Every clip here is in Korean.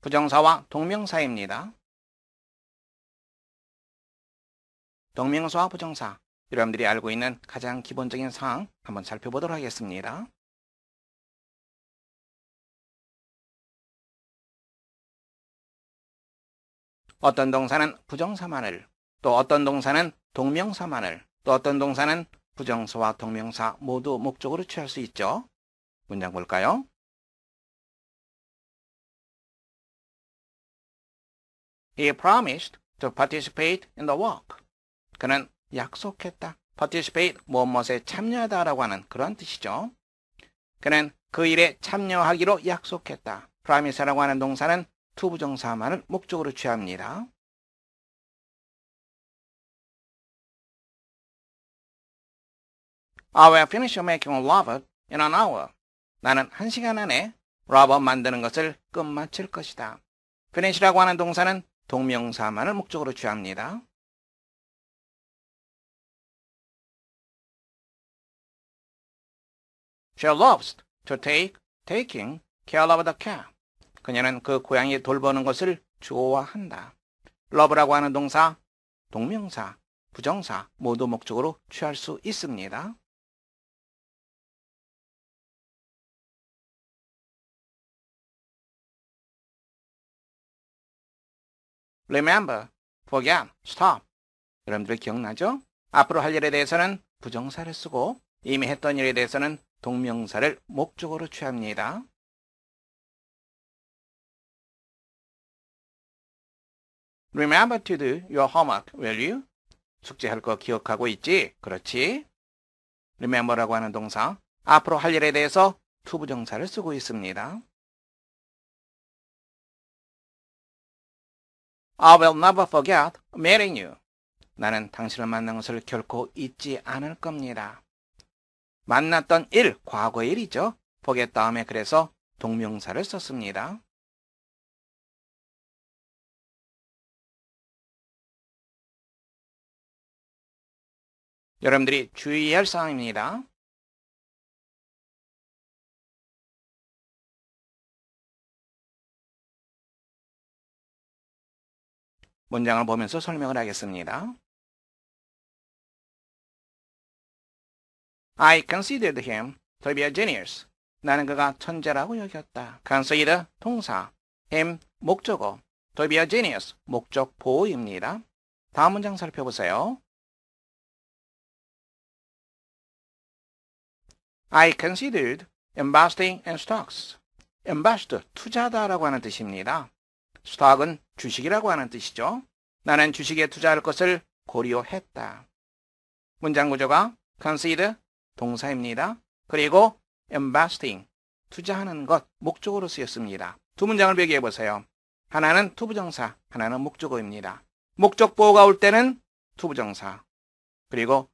부정사와 동명사입니다. 동명사와 부정사, 여러분들이 알고 있는 가장 기본적인 사항 한번 살펴보도록 하겠습니다. 어떤 동사는 부정사만을, 또 어떤 동사는 동명사만을, 또 어떤 동사는 부정사와 동명사 모두 목적으로 취할 수 있죠. 문장 볼까요? He promised to participate in the work. 그는 약속했다. participate 무엇무엇에 참여하다라고 하는 그런 뜻이죠. 그는 그 일에 참여하기로 약속했다. promise라고 하는 동사는 투부정사만을 목적으로 취합니다. I will finish making Robert in an hour. 나는 한 시간 안에 Robert 만드는 것을 끝마칠 것이다. finish라고 하는 동사는 동명사만을 목적으로 취합니다. She loves to take, taking care of the cat. 그녀는 그 고양이 돌보는 것을 좋아한다. l o 라고 하는 동사, 동명사, 부정사 모두 목적으로 취할 수 있습니다. remember, forget, stop. 여러분들 기억나죠? 앞으로 할 일에 대해서는 부정사를 쓰고 이미 했던 일에 대해서는 동명사를 목적으로 취합니다. Remember to do your homework, will you? 숙제할 거 기억하고 있지? 그렇지? Remember라고 하는 동사 앞으로 할 일에 대해서 투부정사를 쓰고 있습니다. I will never forget meeting you. 나는 당신을 만난 것을 결코 잊지 않을 겁니다. 만났던 일, 과거의 일이죠. forget 다음에 그래서 동명사를 썼습니다. 여러분들이 주의할 사항입니다. 문장을 보면서 설명을 하겠습니다. I considered him to be a genius. 나는 그가 천재라고 여겼다. consider 동사, him 목적어, to be a genius 목적 보호입니다. 다음 문장 살펴보세요. I considered investing in stocks. invest 투자다라고 하는 뜻입니다. 스톡은 주식이라고 하는 뜻이죠. 나는 주식에 투자할 것을 고려했다. 문장 구조가 c o n s i d e 동사입니다. 그리고 investing 투자하는 것 목적으로 쓰였습니다. 두 문장을 비교해 보세요. 하나는 투부정사, 하나는 목적어입니다. 목적보호가 올 때는 투부정사, 그리고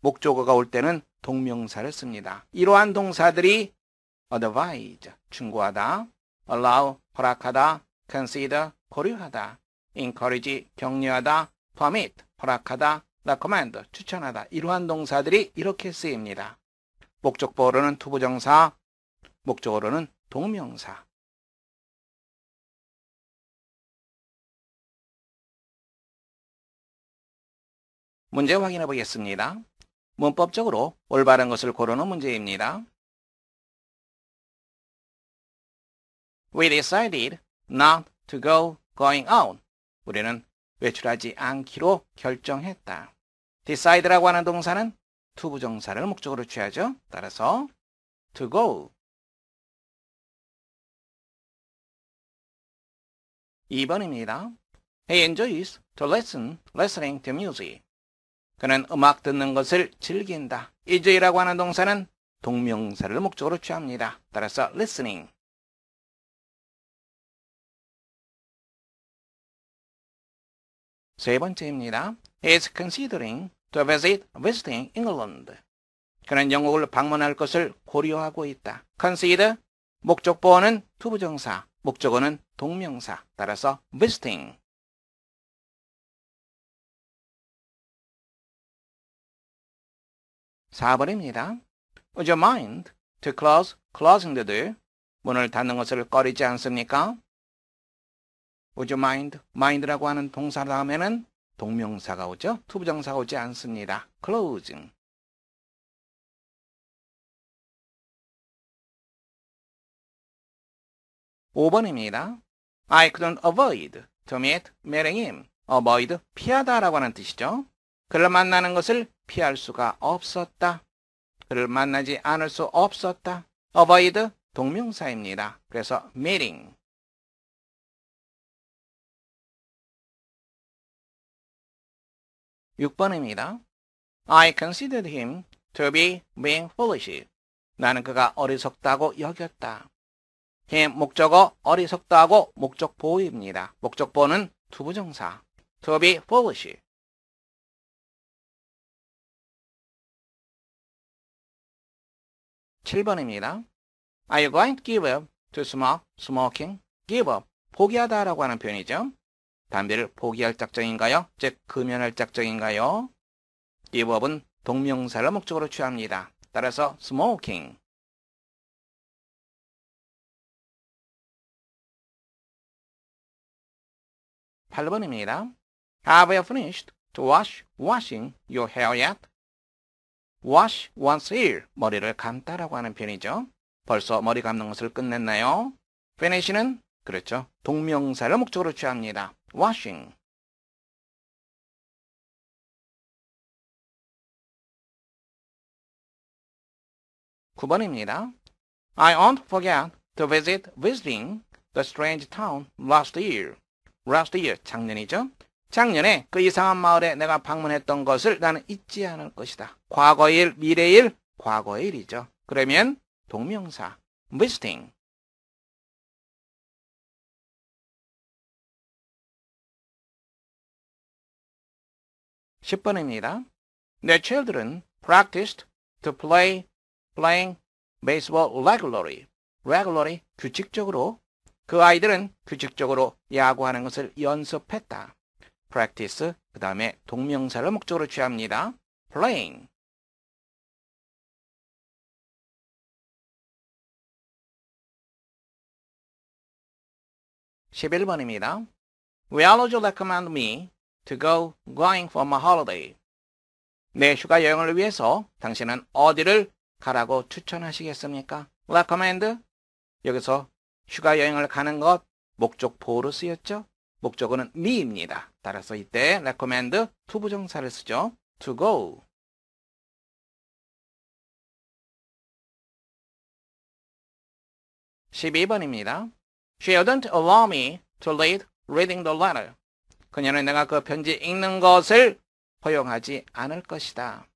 목적어가 올 때는 동명사를 씁니다. 이러한 동사들이 advise, 충고하다, allow, 허락하다, consider, 고려하다, encourage, 격려하다, permit, 허락하다, recommend, 추천하다 이러한 동사들이 이렇게 쓰입니다. 목적보로는 투부정사, 목적으로는 동명사. 문제 확인해 보겠습니다. 문법적으로 올바른 것을 고르는 문제입니다. We decided not to go going out. 우리는 외출하지 않기로 결정했다. decide라고 하는 동사는 to 부정사를 목적으로 취하죠. 따라서 to go. 2번입니다. He enjoys to listen, listening to music. 그는 음악 듣는 것을 즐긴다. enjoy라고 하는 동사는 동명사를 목적으로 취합니다. 따라서 listening. 세 번째입니다. is considering to visit visiting England. 그는 영국을 방문할 것을 고려하고 있다. consider 목적보어는 투부정사, 목적어는 동명사. 따라서 visiting 사번입니다 Would you mind to close closing the door? 문을 닫는 것을 꺼리지 않습니까? 오죠. mind. mind라고 하는 동사 다음에는 동명사가 오죠. 투부정사가 오지 않습니다. closing. (5번입니다) I couldn't avoid to meet meeting him. avoid 피하다라고 하는 뜻이죠. 그를 만나는 것을 피할 수가 없었다. 그를 만나지 않을 수 없었다. avoid 동명사입니다. 그래서 meeting 6번입니다. I considered him to be being foolish. 나는 그가 어리석다고 여겼다. him 목적어 어리석다고 목적보입니다. 목적보는 투부정사. to be foolish. 7번입니다 Are you going to give up to smoke? Smoking. give up. 포기하다라고 하는 표현이죠. 담배를 포기할 작정인가요? 즉 금연할 작정인가요? 이 법은 동명사를 목적으로 취합니다. 따라서 smoking (8번입니다) Have you finished to wash washing your hair yet? wash one's h a r 머리를 감다라고 하는 편이죠 벌써 머리 감는 것을 끝냈나요? finish는 그렇죠. 동명사를 목적으로 취합니다. washing (9번입니다). I won't forget to visit visiting the strange town last year. last year 작년이죠. 작년에 그 이상한 마을에 내가 방문했던 것을 나는 잊지 않을 것이다. 과거일, 미래일, 과거일이죠. 그러면 동명사 visiting 10번입니다. The children practiced to play playing baseball regularly. regularly 규칙적으로 그 아이들은 규칙적으로 야구하는 것을 연습했다. practice 그 다음에 동명사를 목적으로 취합니다. playing (11번입니다) Will you recommend me to go, going for my holiday. 내 휴가 여행을 위해서 당신은 어디를 가라고 추천하시겠습니까? recommend. 여기서 휴가 여행을 가는 것 목적보로 쓰였죠. 목적어는 me입니다. 따라서 이때 recommend 투부정사를 쓰죠. to go. (12번입니다) She didn't allow me to late reading the letter. 그녀는 내가 그 편지 읽는 것을 허용하지 않을 것이다.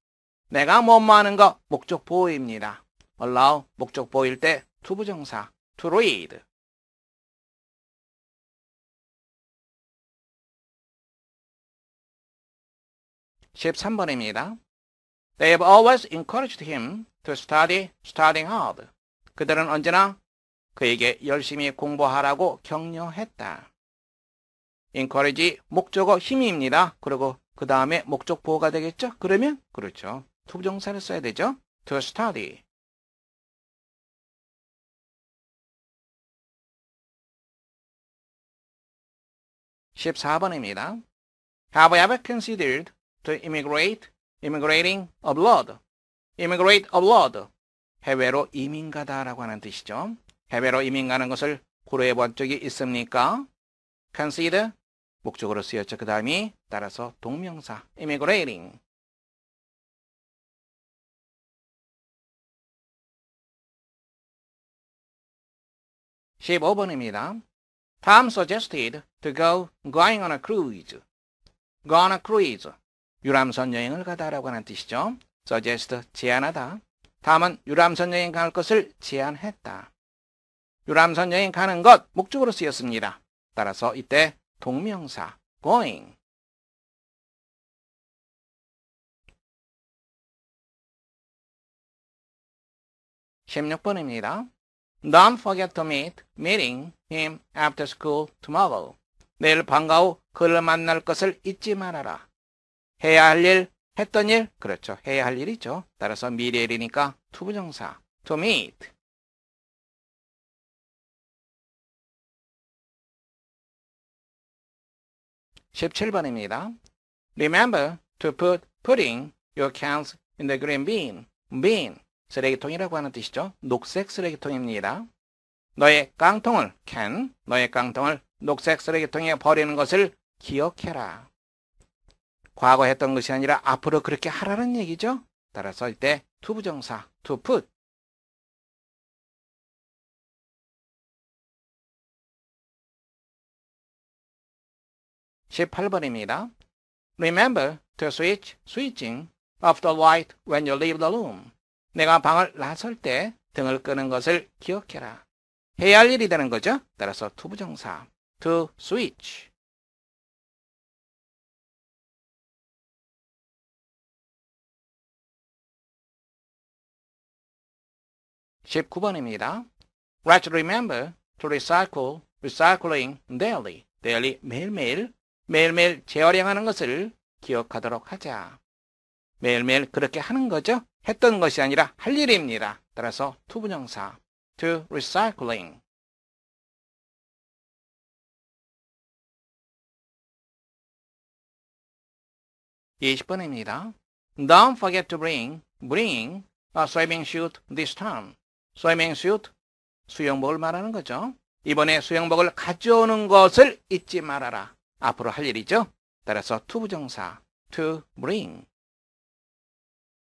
내가 뭐뭐하는 것 목적 보호입니다. allow 목적 보일 호때 투부정사 to read 십삼 번입니다 They have always encouraged him to study, studying hard. 그들은 언제나 그에게 열심히 공부하라고 격려했다. encourage 목적어 힘입니다. 그리고 그 다음에 목적 보호가 되겠죠? 그러면 그렇죠. 투부정사를 써야 되죠. to study 십사 번입니다 Have you ever considered to immigrate, immigrating abroad? immigrate abroad. 해외로 이민 가다라고 하는 뜻이죠. 해외로 이민 가는 것을 고려해 본 적이 있습니까? consider 목적으로 쓰였죠. 그 다음이 따라서 동명사 immigrating 십오 번입니다 Tom suggested to go going on a cruise. go on a cruise. 유람선 여행을 가다라고 하는 뜻이죠. suggest 제안하다. 다음은 유람선 여행 갈 것을 제안했다. 유람선 여행 가는 것 목적으로 쓰였습니다. 따라서 이때 동명사 going 십육 번입니다 Don't forget to meet meeting him after school tomorrow. 내일 방과 후 그를 만날 것을 잊지 말아라. 해야 할 일, 했던 일, 그렇죠. 해야 할 일이죠. 따라서 미래일이니까 투부정사. To meet. 17번입니다. Remember to put putting your cans in the green bin. bin 쓰레기통이라고 하는 뜻이죠. 녹색 쓰레기통입니다. 너의 깡통을 can 너의 깡통을 녹색 쓰레기통에 버리는 것을 기억해라. 과거 했던 것이 아니라 앞으로 그렇게 하라는 얘기죠. 따라서 이때 t 부정사 to put 18번입니다. Remember to switch switching of the light when you leave the room. 내가 방을 나설 때 등을 끄는 것을 기억해라. 해야 할 일이 되는 거죠. 따라서 투부정사 to switch. (19번입니다) Let's remember to recycle, recycling daily, daily 매일매일 매일매일 재활용하는 것을 기억하도록 하자. 매일매일 그렇게 하는 거죠. 했던 것이 아니라 할 일입니다. 따라서 투분정사 to recycling 2 0 번입니다 Don't forget to bring, bring a swimming suit this time. swimming suit, 수영복을 말하는 거죠. 이번에 수영복을 가져오는 것을 잊지 말아라. 앞으로 할 일이죠. 따라서 to 부정사 to bring